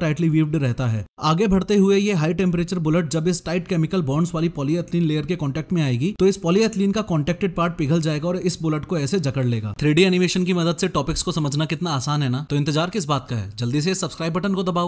tightly weaved रहता है आगे बढ़ते हुए ये हाई टेम्परेचर बुलेट जब इस टाइट केमिकल बॉन्ड्स वाली पॉलीएथिलीन लेयर के कॉन्टेक्ट में आएगी तो इस पॉलीएथिलीन का कॉन्टेक्टेड पार्ट पिघल जाएगा और इस बुलेट को ऐसे जकड़ लेगा थ्री एनिमेशन की मदद से टॉपिक्स को समझना कितना आसान है ना तो इंतजार किस बात का है जल्दी से सब्सक्राइब बटन को दबाओ